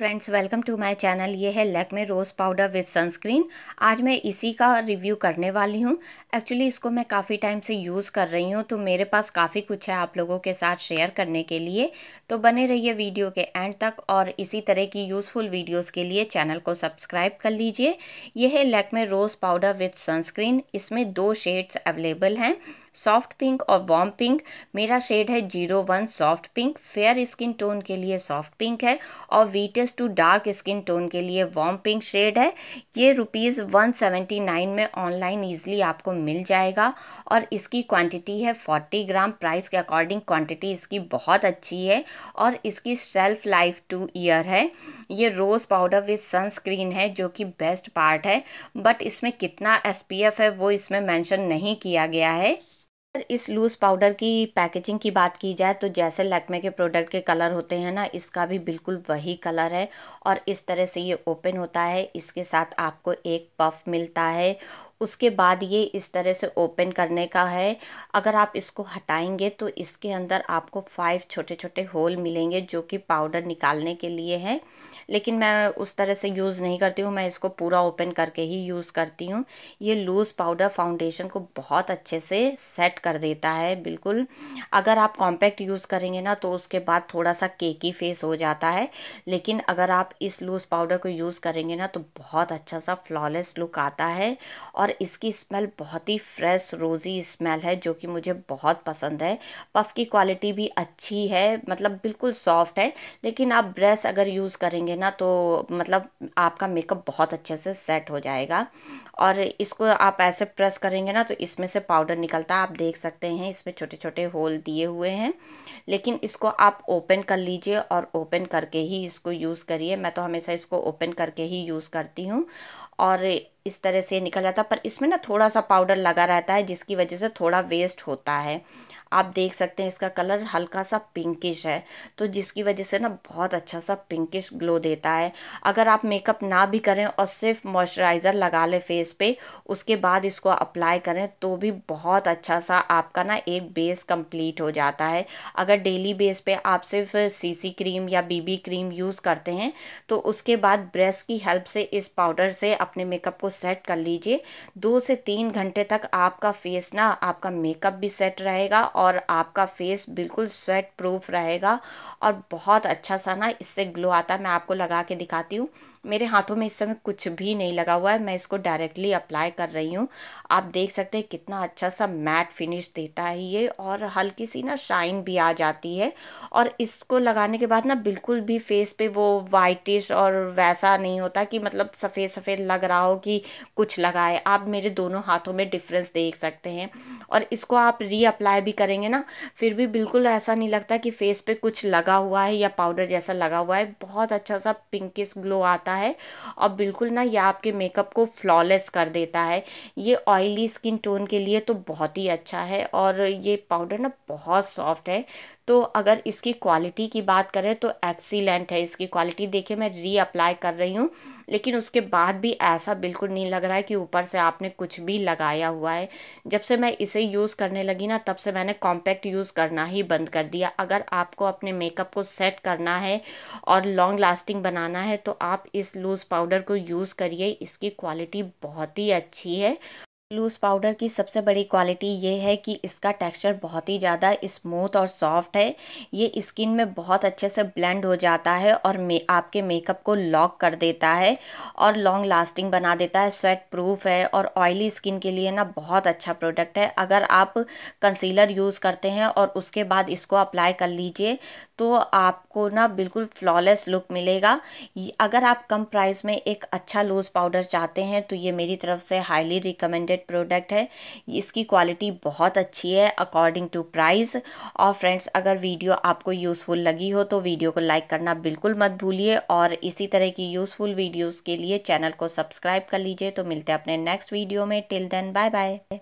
friends welcome to my channel ये है Lakme rose powder with sunscreen आज मैं इसी का रिव्यू करने वाली हूँ एक्चुअली इसको मैं काफ़ी टाइम से यूज़ कर रही हूँ तो मेरे पास काफ़ी कुछ है आप लोगों के साथ शेयर करने के लिए तो बने रहिए वीडियो के एंड तक और इसी तरह की यूज़फुल वीडियोस के लिए चैनल को सब्सक्राइब कर लीजिए यह है Lakme rose powder with sunscreen इसमें दो शेड्स अवेलेबल हैं सॉफ्ट पिंक और वार्म पिंक मेरा शेड है zero one soft pink fair skin tone के लिए सॉफ्ट पिंक है और wheatish fairs to dark skin tone के लिए वॉम पिंक शेड है ये रुपीज़ वन सेवेंटी नाइन में ऑनलाइन ईजिली आपको मिल जाएगा और इसकी क्वांटिटी है फोर्टी ग्राम प्राइस के अकॉर्डिंग क्वांटिटी इसकी बहुत अच्छी है और इसकी सेल्फ लाइफ टू ईयर है ये रोज़ पाउडर विथ सनस्क्रीन है जो कि बेस्ट पार्ट है बट इसमें कितना एस है वो इसमें मैंशन नहीं किया गया है इस लूज़ पाउडर की पैकेजिंग की बात की जाए तो जैसे लैक्मे के प्रोडक्ट के कलर होते हैं ना इसका भी बिल्कुल वही कलर है और इस तरह से ये ओपन होता है इसके साथ आपको एक पफ मिलता है उसके बाद ये इस तरह से ओपन करने का है अगर आप इसको हटाएंगे तो इसके अंदर आपको फाइव छोटे छोटे होल मिलेंगे जो कि पाउडर निकालने के लिए हैं लेकिन मैं उस तरह से यूज़ नहीं करती हूँ मैं इसको पूरा ओपन करके ही यूज़ करती हूँ ये लूज़ पाउडर फाउंडेशन को बहुत अच्छे से सेट कर देता है बिल्कुल अगर आप कॉम्पैक्ट यूज़ करेंगे ना तो उसके बाद थोड़ा सा केकी फेस हो जाता है लेकिन अगर आप इस लूज़ पाउडर को यूज़ करेंगे ना तो बहुत अच्छा सा फ्लॉलेस लुक आता है और इसकी स्मेल बहुत ही फ्रेश रोज़ी स्मेल है जो कि मुझे बहुत पसंद है पफ की क्वालिटी भी अच्छी है मतलब बिल्कुल सॉफ्ट है लेकिन आप ब्रश अगर यूज़ करेंगे लेना तो मतलब आपका मेकअप बहुत अच्छे से सेट हो जाएगा और इसको आप ऐसे प्रेस करेंगे ना तो इसमें से पाउडर निकलता है आप देख सकते हैं इसमें छोटे छोटे होल दिए हुए हैं लेकिन इसको आप ओपन कर लीजिए और ओपन करके ही इसको यूज़ करिए मैं तो हमेशा इसको ओपन करके ही यूज़ करती हूँ और इस तरह से निकल जाता पर इसमें ना थोड़ा सा पाउडर लगा रहता है जिसकी वजह से थोड़ा वेस्ट होता है आप देख सकते हैं इसका कलर हल्का सा पिंकिश है तो जिसकी वजह से ना बहुत अच्छा सा पिंकिश ग्लो देता है अगर आप मेकअप ना भी करें और सिर्फ मॉइस्चराइज़र लगा लें फेस पे उसके बाद इसको अप्लाई करें तो भी बहुत अच्छा सा आपका ना एक बेस कंप्लीट हो जाता है अगर डेली बेस पे आप सिर्फ सीसी क्रीम या बीबी क्रीम यूज़ करते हैं तो उसके बाद ब्रश की हेल्प से इस पाउडर से अपने मेकअप को सेट कर लीजिए दो से तीन घंटे तक आपका फेस ना आपका मेकअप भी सेट रहेगा और आपका फेस बिल्कुल स्वेट प्रूफ रहेगा और बहुत अच्छा सा ना इससे ग्लो आता है मैं आपको लगा के दिखाती हूँ मेरे हाथों में इस समय कुछ भी नहीं लगा हुआ है मैं इसको डायरेक्टली अप्लाई कर रही हूँ आप देख सकते हैं कितना अच्छा सा मैट फिनिश देता है ये और हल्की सी ना शाइन भी आ जाती है और इसको लगाने के बाद ना बिल्कुल भी फेस पे वो वाइटिश और वैसा नहीं होता कि मतलब सफ़ेद सफ़ेद लग रहा हो कि कुछ लगाए आप मेरे दोनों हाथों में डिफ़्रेंस देख सकते हैं और इसको आप रीअप्लाई भी करेंगे ना फिर भी बिल्कुल ऐसा नहीं लगता कि फ़ेस पर कुछ लगा हुआ है या पाउडर जैसा लगा हुआ है बहुत अच्छा सा पिंकिस ग्लो आता जाता है और बिल्कुल ना ये आपके मेकअप को फ्लॉलेस कर देता है ये ऑयली स्किन टोन के लिए तो बहुत ही अच्छा है और ये पाउडर ना बहुत सॉफ्ट है तो अगर इसकी क्वालिटी की बात करें तो एक्सीलेंट है इसकी क्वालिटी देखिए मैं रीअप्लाई कर रही हूँ लेकिन उसके बाद भी ऐसा बिल्कुल नहीं लग रहा है कि ऊपर से आपने कुछ भी लगाया हुआ है जब से मैं इसे यूज़ करने लगी ना तब से मैंने कॉम्पैक्ट यूज़ करना ही बंद कर दिया अगर आपको अपने मेकअप को सेट करना है और लॉन्ग लास्टिंग बनाना है तो आप इस लूज़ पाउडर को यूज़ करिए इसकी क्वालिटी बहुत ही अच्छी है लूज़ पाउडर की सबसे बड़ी क्वालिटी ये है कि इसका टेक्सचर बहुत ही ज़्यादा स्मूथ और सॉफ्ट है ये स्किन में बहुत अच्छे से ब्लेंड हो जाता है और मे आपके मेकअप को लॉक कर देता है और लॉन्ग लास्टिंग बना देता है स्वेट प्रूफ है और ऑयली स्किन के लिए ना बहुत अच्छा प्रोडक्ट है अगर आप कंसीलर यूज़ करते हैं और उसके बाद इसको अप्लाई कर लीजिए तो आपको ना बिल्कुल फ्लॉलेस लुक मिलेगा अगर आप कम प्राइस में एक अच्छा लूज़ पाउडर चाहते हैं तो ये मेरी तरफ से हाईली रिकमेंडेड ब्रांडेड प्रोडक्ट है इसकी क्वालिटी बहुत अच्छी है अकॉर्डिंग टू प्राइस और फ्रेंड्स अगर वीडियो आपको यूज़फुल लगी हो तो वीडियो को लाइक करना बिल्कुल मत भूलिए और इसी तरह की यूज़फुल वीडियोज़ के लिए चैनल को सब्सक्राइब कर लीजिए तो मिलते हैं अपने नेक्स्ट वीडियो में टिल देन बाय बाय